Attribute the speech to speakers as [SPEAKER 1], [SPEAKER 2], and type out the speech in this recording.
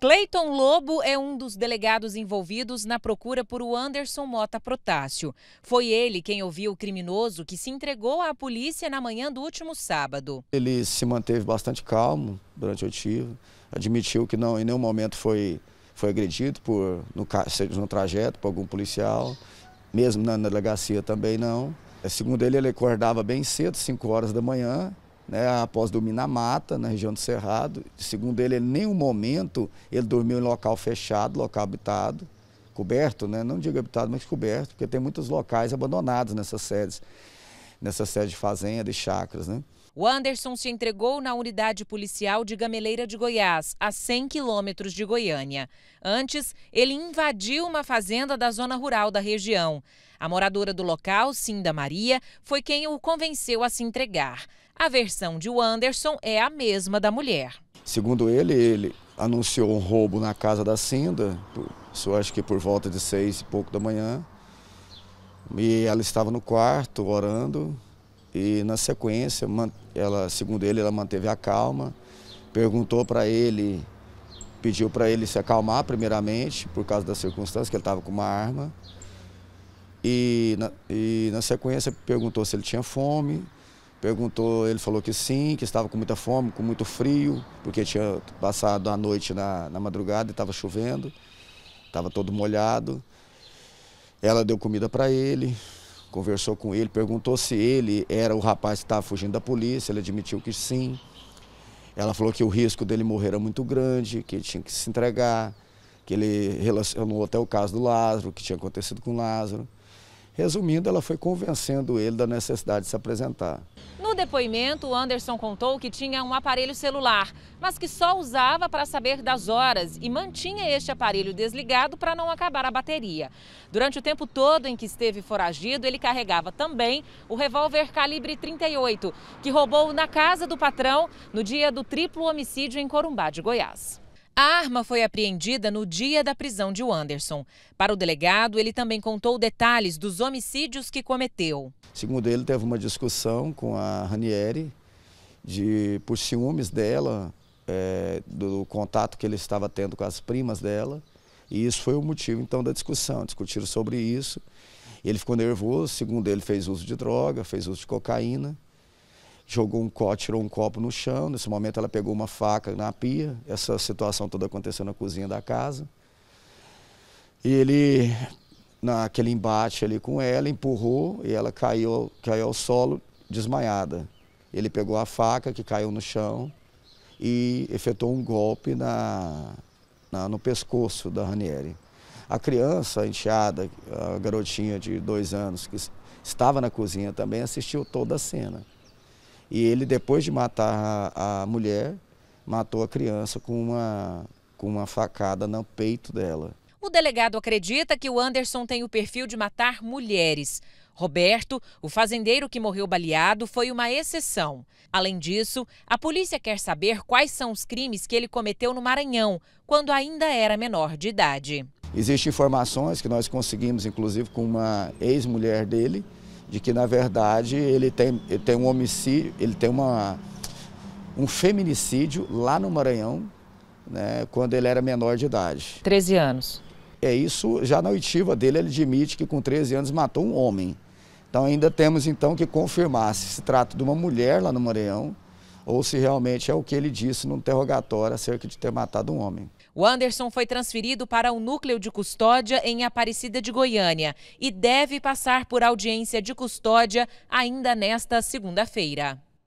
[SPEAKER 1] Cleiton Lobo é um dos delegados envolvidos na procura por o Anderson Mota Protácio. Foi ele quem ouviu o criminoso que se entregou à polícia na manhã do último sábado.
[SPEAKER 2] Ele se manteve bastante calmo durante o tiro, admitiu que não em nenhum momento foi, foi agredido por, no, no trajeto por algum policial, mesmo na, na delegacia também não. É, segundo ele, ele acordava bem cedo, 5 horas da manhã, né, após dormir na mata, na região do Cerrado. Segundo ele, em nenhum momento ele dormiu em local fechado, local habitado, coberto, né? não digo habitado, mas coberto, porque tem muitos locais abandonados nessas sedes, nessas sedes de fazenda e chacras. Né?
[SPEAKER 1] O Anderson se entregou na unidade policial de Gameleira de Goiás, a 100 quilômetros de Goiânia. Antes, ele invadiu uma fazenda da zona rural da região. A moradora do local, Cinda Maria, foi quem o convenceu a se entregar. A versão de Anderson é a mesma da mulher.
[SPEAKER 2] Segundo ele, ele anunciou um roubo na casa da Cinda, isso acho que por volta de seis e pouco da manhã. E ela estava no quarto orando, e na sequência, ela, segundo ele, ela manteve a calma, perguntou para ele, pediu para ele se acalmar primeiramente, por causa das circunstâncias, que ele estava com uma arma. E na, e na sequência perguntou se ele tinha fome, perguntou, ele falou que sim, que estava com muita fome, com muito frio, porque tinha passado a noite na, na madrugada e estava chovendo, estava todo molhado. Ela deu comida para ele, conversou com ele, perguntou se ele era o rapaz que estava fugindo da polícia, ele admitiu que sim. Ela falou que o risco dele morrer era muito grande, que ele tinha que se entregar, que ele relacionou até o caso do Lázaro, o que tinha acontecido com o Lázaro. Resumindo, ela foi convencendo ele da necessidade de se apresentar.
[SPEAKER 1] No depoimento, Anderson contou que tinha um aparelho celular, mas que só usava para saber das horas e mantinha este aparelho desligado para não acabar a bateria. Durante o tempo todo em que esteve foragido, ele carregava também o revólver calibre 38, que roubou na casa do patrão no dia do triplo homicídio em Corumbá de Goiás. A arma foi apreendida no dia da prisão de Anderson. Para o delegado, ele também contou detalhes dos homicídios que cometeu.
[SPEAKER 2] Segundo ele, teve uma discussão com a Ranieri de, por ciúmes dela, é, do contato que ele estava tendo com as primas dela. E isso foi o motivo, então, da discussão. Discutiram sobre isso. Ele ficou nervoso, segundo ele, fez uso de droga, fez uso de cocaína jogou um copo, tirou um copo no chão. Nesse momento ela pegou uma faca na pia. Essa situação toda aconteceu na cozinha da casa. E ele, naquele embate ali com ela, empurrou e ela caiu, caiu ao solo desmaiada. Ele pegou a faca que caiu no chão e efetuou um golpe na, na no pescoço da Ranieri. A criança, a enteada, a garotinha de dois anos, que estava na cozinha também, assistiu toda a cena. E ele, depois de matar a, a mulher, matou a criança com uma, com uma facada no peito dela.
[SPEAKER 1] O delegado acredita que o Anderson tem o perfil de matar mulheres. Roberto, o fazendeiro que morreu baleado, foi uma exceção. Além disso, a polícia quer saber quais são os crimes que ele cometeu no Maranhão, quando ainda era menor de idade.
[SPEAKER 2] Existem informações que nós conseguimos, inclusive, com uma ex-mulher dele, de que na verdade ele tem, ele tem um homicídio, ele tem uma, um feminicídio lá no Maranhão, né, quando ele era menor de idade. 13 anos. É isso, já na oitiva dele ele admite que com 13 anos matou um homem. Então ainda temos então que confirmar se se trata de uma mulher lá no Maranhão ou se realmente é o que ele disse no interrogatório acerca de ter matado um homem. O
[SPEAKER 1] Anderson foi transferido para o núcleo de custódia em Aparecida de Goiânia e deve passar por audiência de custódia ainda nesta segunda-feira.